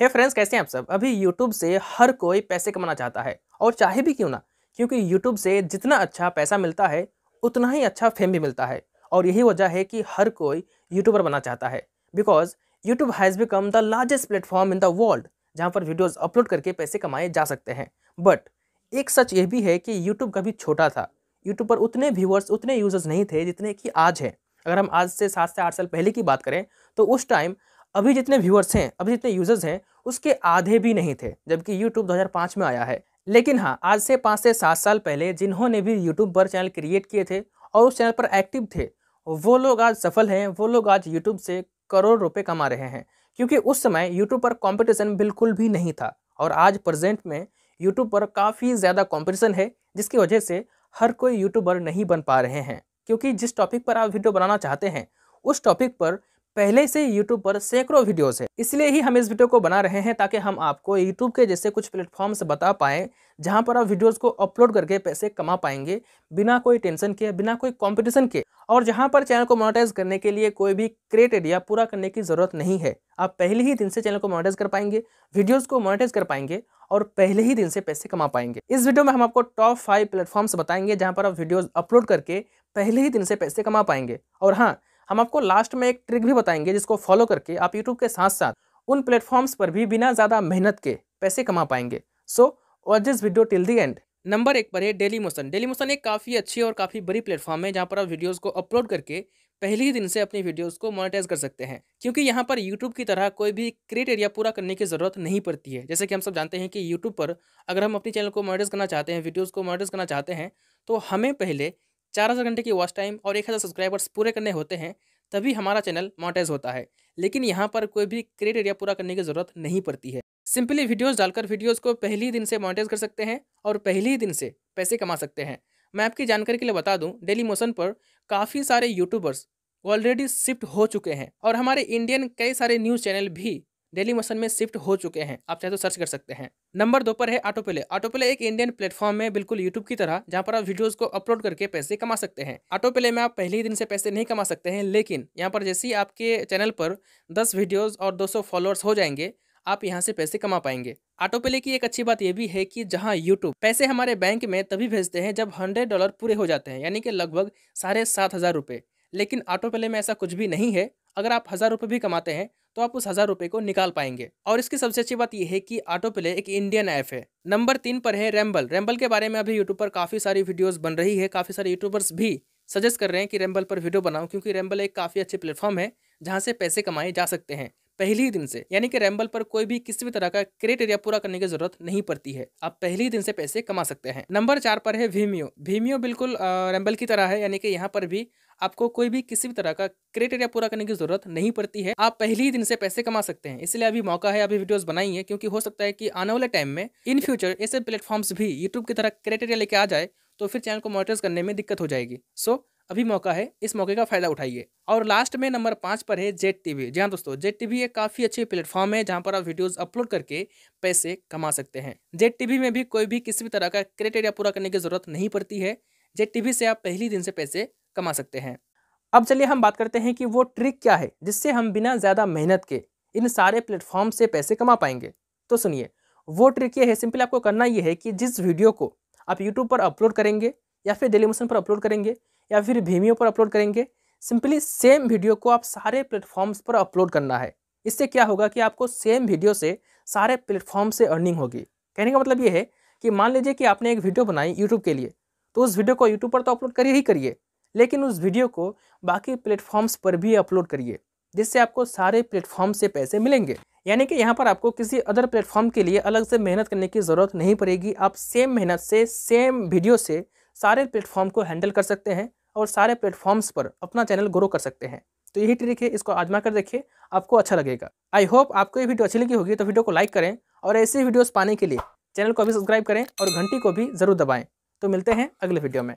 हे hey friends कैसे हैं आप सब अभी यूट्यूब से हर कोई पैसे कमाना चाहता है और चाहे भी क्यों ना क्योंकि यूट्यूब से जितना अच्छा पैसा मिलता है उतना ही अच्छा फेम भी मिलता है और यही वजह है कि हर कोई यूट्यूबर बनना चाहता है because YouTube has become the largest platform in the world जहाँ पर वीडियोज़ अपलोड करके पैसे कमाए जा सकते हैं बट एक सच यह भी है कि यूट्यूब कभी छोटा था यूट्यूब पर उतने व्यूअर्स उतने यूज़र्स नहीं थे जितने कि आज हैं अगर हम आज से सात से आठ साल पहले की बात करें तो उस टाइम अभी जितने व्यूअर्स हैं अभी जितने यूजर्स हैं उसके आधे भी नहीं थे जबकि यूट्यूब दो में आया है लेकिन हाँ आज से पाँच से सात साल पहले जिन्होंने भी यूट्यूब पर चैनल क्रिएट किए थे और उस चैनल पर एक्टिव थे वो लोग आज सफल हैं वो लोग आज यूट्यूब से करोड़ रुपये कमा रहे हैं क्योंकि उस समय यूट्यूब पर कॉम्पिटिशन बिल्कुल भी नहीं था और आज प्रेजेंट में यूट्यूब पर काफ़ी ज़्यादा कॉम्पिटिशन है जिसकी वजह से हर कोई यूट्यूबर नहीं बन पा रहे हैं क्योंकि जिस टॉपिक पर आप वीडियो बनाना चाहते हैं उस टॉपिक पर पहले से YouTube पर सैकड़ों वीडियोस है इसलिए ही हम इस वीडियो को बना रहे हैं ताकि हम आपको YouTube के जैसे कुछ प्लेटफॉर्म्स बता पाए जहाँ पर आप वीडियोस को अपलोड करके पैसे कमा पाएंगे बिना कोई टेंशन के बिना कोई कंपटीशन के और जहाँ पर चैनल को मोनेटाइज करने के लिए कोई भी एडिया पूरा करने की ज़रूरत नहीं है आप पहले ही दिन से चैनल को मोनेटाइज कर पाएंगे वीडियोज़ को मोनेटाइज कर पाएंगे और पहले ही दिन से पैसे कमा पाएंगे इस वीडियो में हम आपको टॉप फाइव प्लेटफॉर्म्स बताएंगे जहाँ पर आप वीडियोज़ अपलोड करके पहले ही दिन से पैसे कमा पाएंगे और हाँ हम आपको लास्ट में एक ट्रिक भी बताएंगे जिसको फॉलो करके आप यूट्यूब के साथ साथ उन प्लेटफॉर्म्स पर भी बिना ज़्यादा मेहनत के पैसे कमा पाएंगे so watch this video till the end number एक पर है डेली मोशन डेली मोशन एक काफ़ी अच्छी और काफ़ी बड़ी प्लेटफॉर्म है जहाँ पर आप वीडियोस को अपलोड करके पहले ही दिन से अपनी वीडियोस को मोनेटाइज कर सकते हैं क्योंकि यहाँ पर यूट्यूब की तरह कोई भी क्रिएटेरिया पूरा करने की ज़रूरत नहीं पड़ती है जैसे कि हम सब जानते हैं कि यूट्यूब पर अगर हम अपने चैनल को मोनेटाइज करना चाहते हैं वीडियोज़ को मोनेटाइज करना चाहते हैं तो हमें पहले चार हज़ार घंटे की वॉच टाइम और एक हज़ार सब्सक्राइबर्स पूरे करने होते हैं तभी हमारा चैनल मोनेटाइज होता है लेकिन यहाँ पर कोई भी क्रिएट एरिया पूरा करने की ज़रूरत नहीं पड़ती है सिंपली वीडियोस डालकर वीडियोस को पहले ही दिन से मोनेटाइज कर सकते हैं और पहले ही दिन से पैसे कमा सकते हैं मैं आपकी जानकारी के लिए बता दूं डेली मोशन पर काफ़ी सारे यूट्यूबर्स ऑलरेडी शिफ्ट हो चुके हैं और हमारे इंडियन कई सारे न्यूज़ चैनल भी डेली मोशन में शिफ्ट हो चुके हैं आप चाहे तो सर्च कर सकते हैं नंबर दो पर है ऑटो प्ले ऑटो प्ले एक इंडियन प्लेटफॉर्म है बिल्कुल यूट्यूब की तरह जहां पर आप वीडियोस को अपलोड करके पैसे कमा सकते हैं ऑटो प्ले में आप पहले ही दिन से पैसे नहीं कमा सकते हैं लेकिन यहाँ पर जैसे ही आपके चैनल पर दस वीडियोज़ और दो फॉलोअर्स हो जाएंगे आप यहाँ से पैसे कमा पाएंगे ऑटो प्ले की एक अच्छी बात यह भी है कि जहाँ यूट्यूब पैसे हमारे बैंक में तभी भेजते हैं जब हंड्रेड डॉलर पूरे हो जाते हैं यानी कि लगभग साढ़े सात हज़ार रुपए लेकिन ऑटो प्ले में ऐसा कुछ भी नहीं है अगर आप हज़ार रुपये भी कमाते हैं तो आप उस हज़ार रुपये को निकाल पाएंगे और इसकी सबसे अच्छी बात यह है कि ऑटो प्ले एक इंडियन ऐप है नंबर तीन पर है रैम्बल रैम्बल के बारे में अभी यूट्यूब पर काफ़ी सारी वीडियोज़ बन रही है काफ़ी सारे यूट्यूबर्स भी सजेस्ट कर रहे हैं कि रैम्बल पर वीडियो बनाओ क्योंकि रैम्बल एक काफ़ी अच्छे प्लेटफॉर्म है जहाँ से पैसे कमाए जा सकते हैं पहले ही दिन से यानी कि रैम्बल पर कोई भी किसी भी तरह का क्रेटेरिया पूरा करने की जरूरत नहीं पड़ती है आप पहले ही दिन से पैसे कमा सकते हैं नंबर चार पर है भीमियो भीमियो बिल्कुल रैम्बल की तरह है यानी कि यहाँ पर भी आपको कोई भी किसी भी तरह का क्रेटेरिया पूरा करने की जरूरत नहीं पड़ती है आप पहले ही दिन से पैसे कमा सकते हैं इसलिए अभी मौका है अभी वीडियोस बनाइए क्योंकि हो सकता है कि आने वाले टाइम में इन फ्यूचर ऐसे प्लेटफॉर्म्स भी यूट्यूब की तरह क्रेटेरिया लेके आ जाए तो फिर चैनल को मोनिटर्स करने में दिक्कत हो जाएगी सो अभी मौका है इस मौके का फायदा उठाइए और लास्ट में नंबर पाँच पर है जेट टीवी जी हाँ दोस्तों जेट टीवी एक काफ़ी अच्छी प्लेटफॉर्म है जहाँ पर आप वीडियोस अपलोड करके पैसे कमा सकते हैं जेट टीवी में भी कोई भी किसी भी तरह का क्रेटेरिया पूरा करने की जरूरत नहीं पड़ती है जेट टीवी से आप पहले दिन से पैसे कमा सकते हैं अब चलिए हम बात करते हैं कि वो ट्रिक क्या है जिससे हम बिना ज़्यादा मेहनत के इन सारे प्लेटफॉर्म से पैसे कमा पाएंगे तो सुनिए वो ट्रिक ये है सिंपली आपको करना ये है कि जिस वीडियो को आप यूट्यूब पर अपलोड करेंगे या फिर डेलीमोशन मोशन पर अपलोड करेंगे या फिर भीमियो पर अपलोड करेंगे सिंपली सेम वीडियो को आप सारे प्लेटफॉर्म्स पर अपलोड करना है इससे क्या होगा कि आपको सेम वीडियो से सारे प्लेटफॉर्म से अर्निंग होगी कहने का मतलब ये है कि मान लीजिए कि आपने एक वीडियो बनाई यूट्यूब के लिए तो उस वीडियो को यूट्यूब पर तो अपलोड करिए ही करिए लेकिन उस वीडियो को बाकी प्लेटफॉर्म्स पर भी अपलोड करिए जिससे आपको सारे प्लेटफॉर्म से पैसे मिलेंगे यानी कि यहाँ पर आपको किसी अदर प्लेटफॉर्म के लिए अलग से मेहनत करने की ज़रूरत नहीं पड़ेगी आप सेम मेहनत से सेम वीडियो से सारे प्लेटफॉर्म को हैंडल कर सकते हैं और सारे प्लेटफॉर्म्स पर अपना चैनल ग्रो कर सकते हैं तो यही ट्रिक है इसको आजमा कर देखिए आपको अच्छा लगेगा आई होप आपको ये वीडियो अच्छी लगी होगी तो वीडियो को लाइक करें और ऐसी वीडियोज़ पाने के लिए चैनल को भी सब्सक्राइब करें और घंटी को भी ज़रूर दबाएँ तो मिलते हैं अगले वीडियो में